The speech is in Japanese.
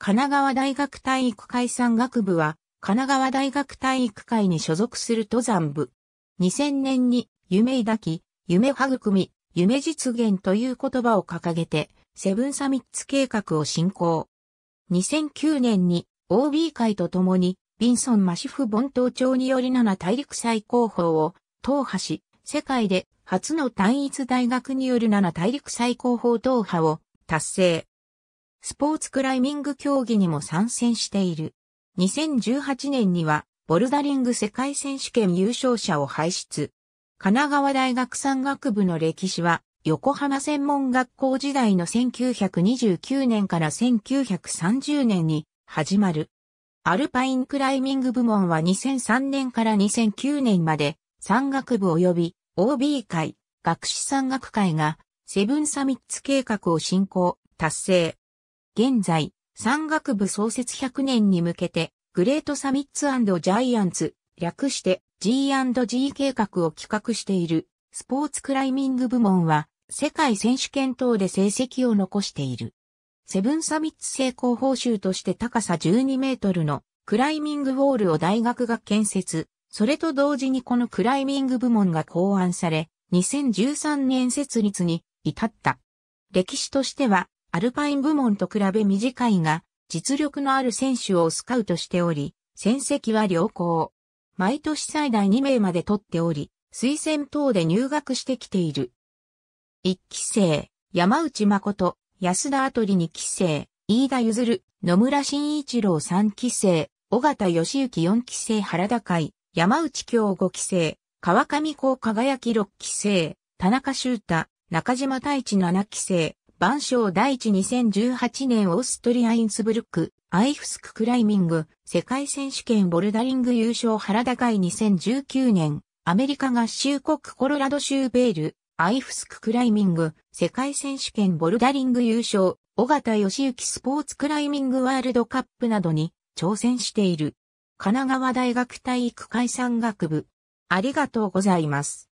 神奈川大学体育会山岳部は、神奈川大学体育会に所属する登山部。2000年に、夢抱き、夢育み、夢実現という言葉を掲げて、セブンサミッツ計画を進行。2009年に、OB 会と共に、ビンソン・マシフ・ボン島町により7大陸最高峰を、踏破し、世界で初の単一大学による7大陸最高峰踏破を達成。スポーツクライミング競技にも参戦している。2018年には、ボルダリング世界選手権優勝者を輩出。神奈川大学山岳部の歴史は、横浜専門学校時代の1929年から1930年に始まる。アルパインクライミング部門は2003年から2009年まで山岳部及び OB 会、学士山岳会がセブンサミッツ計画を進行、達成、現在、山岳部創設100年に向けて、グレートサミッツジャイアンツ、略して G&G 計画を企画している、スポーツクライミング部門は、世界選手権等で成績を残している。セブンサミッツ成功報酬として高さ12メートルのクライミングウォールを大学が建設、それと同時にこのクライミング部門が考案され、2013年設立に至った。歴史としては、アルパイン部門と比べ短いが、実力のある選手をスカウトしており、戦績は良好。毎年最大2名まで取っており、推薦等で入学してきている。1期生、山内誠、安田後里2期生、飯田譲る、野村慎一郎3期生、尾形義行4期生原田海、山内京5期生、川上光輝6期生、田中修太、中島太一7期生、万象第一2018年オーストリアインスブルク、アイフスククライミング、世界選手権ボルダリング優勝原高い2019年、アメリカ合衆国コロラド州ベール、アイフスククライミング、世界選手権ボルダリング優勝、小形義行スポーツクライミングワールドカップなどに挑戦している。神奈川大学体育会山学部。ありがとうございます。